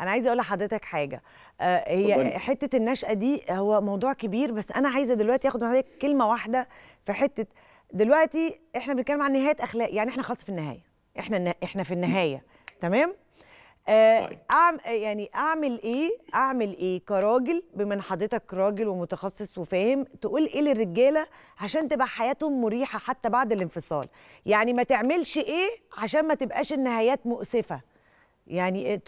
انا عايزه اقول لحضرتك حاجه آه هي حته النشأة دي هو موضوع كبير بس انا عايزه دلوقتي اخد من حضرتك كلمه واحده في حته دلوقتي احنا بنتكلم عن نهايه اخلاق يعني احنا خلاص في النهايه احنا احنا في النهايه تمام آه طيب. أعمل يعني اعمل ايه اعمل ايه كراجل بما ان حضرتك راجل ومتخصص وفاهم تقول ايه للرجاله عشان تبقى حياتهم مريحه حتى بعد الانفصال يعني ما تعملش ايه عشان ما تبقاش النهايات مؤسفه يعني إيه،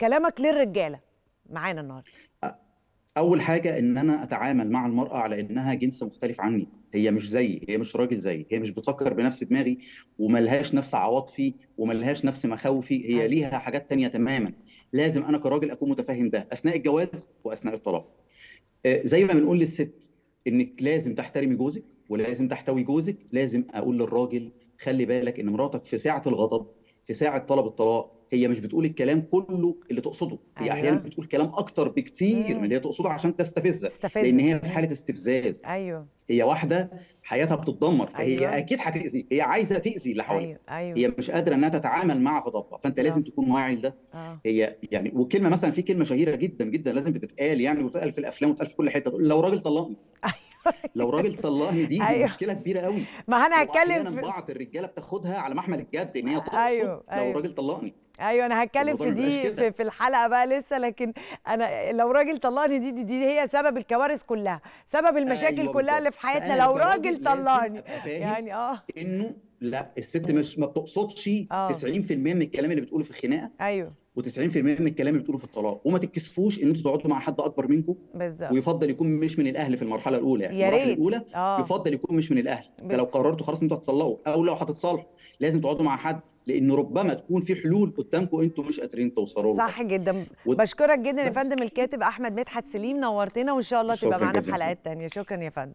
كلامك للرجاله معانا النهارده اول حاجه ان انا اتعامل مع المراه على انها جنس مختلف عني هي مش زيي هي مش راجل زيي هي مش بتفكر بنفس دماغي وملهاش نفس عواطفي وملهاش نفس مخاوفي هي أيوة. ليها حاجات تانية تماما لازم انا كراجل اكون متفاهم ده اثناء الجواز واثناء الطلاق زي ما بنقول للست انك لازم تحترمي جوزك ولازم تحتوي جوزك لازم اقول للراجل خلي بالك ان مراتك في ساعه الغضب في ساعه طلب الطلاق هي مش بتقول الكلام كله اللي تقصده هي أيوة. احيانا بتقول كلام اكتر بكتير مم. من اللي هي تقصده عشان تستفزك لان هي في حاله استفزاز ايوه هي واحده حياتها بتتدمر فهي أيوة. اكيد هتاذي هي عايزه تاذي اللي حواليها أيوة. أيوة. هي مش قادره انها تتعامل مع غضبها فانت أوه. لازم تكون واعي لده آه. هي يعني وكلمه مثلا في كلمه شهيره جدا جدا لازم بتتقال يعني وتتقال في الافلام وتتقال في كل حته لو راجل طلقني أيوه. لو راجل طلقني دي, أيوة. دي مشكله كبيره قوي ما انا هتكلم في... بعض الرجاله بتاخدها على محمل الجد ان هي أيوه، تقصد أيوة. أيوة. لو راجل طلقني ايوه انا هتكلم في دي في, في الحلقه بقى لسه لكن انا لو راجل طلقني دي, دي دي هي سبب الكوارث كلها سبب المشاكل أيوة كلها اللي في حياتنا لو راجل طلقني يعني اه انه لا الست مش ما بتقصدش 90% آه. من الكلام اللي بتقوله في الخناقه ايوه و90% من الكلام اللي بتقوله في الطلاق وما تتكسفوش ان انتوا تقعدوا مع حد اكبر منكم بالظبط ويفضل يكون مش من الاهل في المرحله الاولى يعني المرحله الاولى آه. يفضل يكون مش من الاهل ده لو قررتوا خلاص انتوا هتطلقوا او لو هتتصالحوا لازم تقعدوا مع حد لان ربما تكون في حلول قدامكم انتوا مش قادرين توصلوا صح جدا و... بشكرك جدا يا فندم الكاتب احمد مدحت سليم نورتنا وان شاء الله تبقى معانا في حلقات ثانيه شكرا يا فندم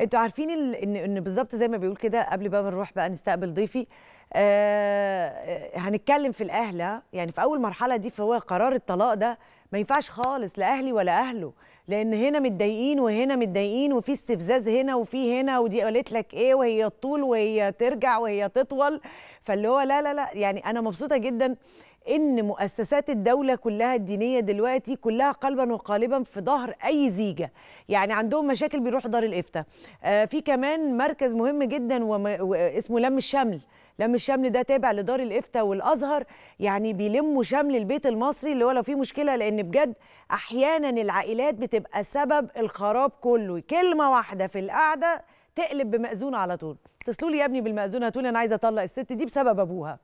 انتوا عارفين ان ان بالظبط زي ما بيقول كده قبل بقى ما نروح بقى نستقبل ضيفي آه, آه، هنتكلم في الاهله يعني في اول مرحله المرحله دي فهو قرار الطلاق ده ما ينفعش خالص لاهلي ولا اهله لان هنا متضايقين وهنا متضايقين وفي استفزاز هنا وفي هنا ودي قالت لك ايه وهي تطول وهي ترجع وهي تطول فاللي هو لا لا لا يعني انا مبسوطه جدا ان مؤسسات الدوله كلها الدينيه دلوقتي كلها قلبا وقالبا في ظهر اي زيجه يعني عندهم مشاكل بيروحوا دار الافتاء آه في كمان مركز مهم جدا واسمه لم الشمل لم الشمل ده تابع لدار الافتاء والازهر يعني بيلموا شمل البيت المصري اللي هو لو في مشكله لان بجد احيانا العائلات بتبقى سبب الخراب كله كلمه واحده في القعده تقلب بمأذون على طول اتصلوا لي يا ابني بالمأذون هاتولي انا عايزه اطلق الست دي بسبب ابوها